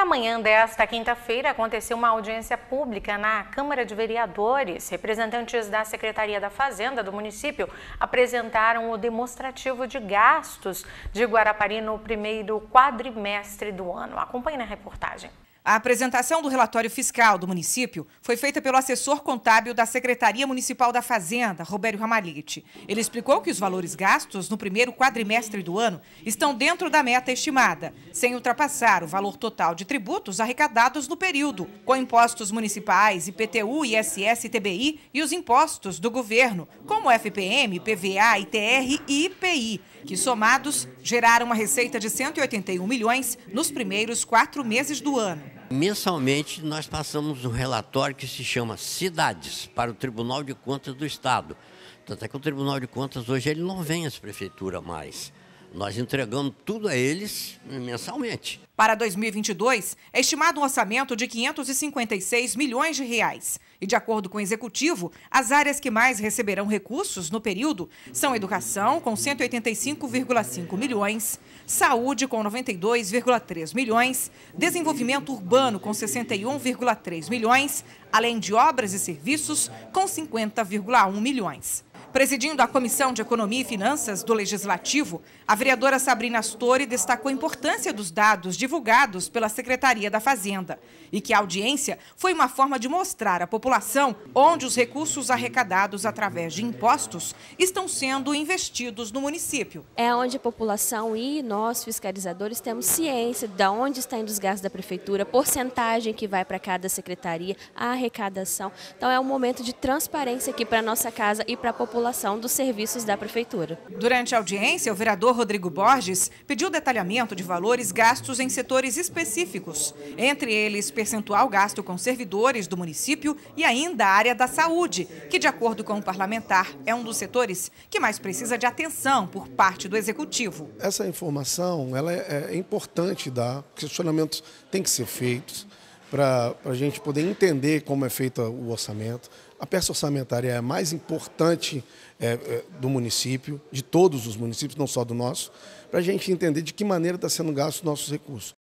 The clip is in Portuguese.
Na manhã desta quinta-feira, aconteceu uma audiência pública na Câmara de Vereadores. Representantes da Secretaria da Fazenda do município apresentaram o demonstrativo de gastos de Guarapari no primeiro quadrimestre do ano. Acompanhe na reportagem. A apresentação do relatório fiscal do município foi feita pelo assessor contábil da Secretaria Municipal da Fazenda, Roberto Ramalhete. Ele explicou que os valores gastos no primeiro quadrimestre do ano estão dentro da meta estimada, sem ultrapassar o valor total de tributos arrecadados no período, com impostos municipais, IPTU, ISS, TBI e os impostos do governo, como FPM, PVA, ITR e IPI, que somados geraram uma receita de 181 milhões nos primeiros quatro meses do ano. Mensalmente, nós passamos um relatório que se chama Cidades para o Tribunal de Contas do Estado. Tanto é que o Tribunal de Contas hoje ele não vem às prefeituras mais. Nós entregamos tudo a eles mensalmente. Para 2022, é estimado um orçamento de 556 milhões de reais. E de acordo com o executivo, as áreas que mais receberão recursos no período são educação com 185,5 milhões, saúde com 92,3 milhões, desenvolvimento urbano com 61,3 milhões, além de obras e serviços com 50,1 milhões. Presidindo a Comissão de Economia e Finanças do Legislativo, a vereadora Sabrina Astori destacou a importância dos dados divulgados pela Secretaria da Fazenda e que a audiência foi uma forma de mostrar à população onde os recursos arrecadados através de impostos estão sendo investidos no município. É onde a população e nós, fiscalizadores, temos ciência de onde está indo os gastos da prefeitura, porcentagem que vai para cada secretaria, a arrecadação. Então é um momento de transparência aqui para a nossa casa e para a população regulação dos serviços da Prefeitura. Durante a audiência, o vereador Rodrigo Borges pediu detalhamento de valores gastos em setores específicos, entre eles percentual gasto com servidores do município e ainda a área da saúde, que, de acordo com o parlamentar, é um dos setores que mais precisa de atenção por parte do Executivo. Essa informação ela é, é importante dar, questionamentos têm que ser feitos para a gente poder entender como é feito o orçamento. A peça orçamentária é a mais importante é, é, do município, de todos os municípios, não só do nosso, para a gente entender de que maneira está sendo gasto os nossos recursos.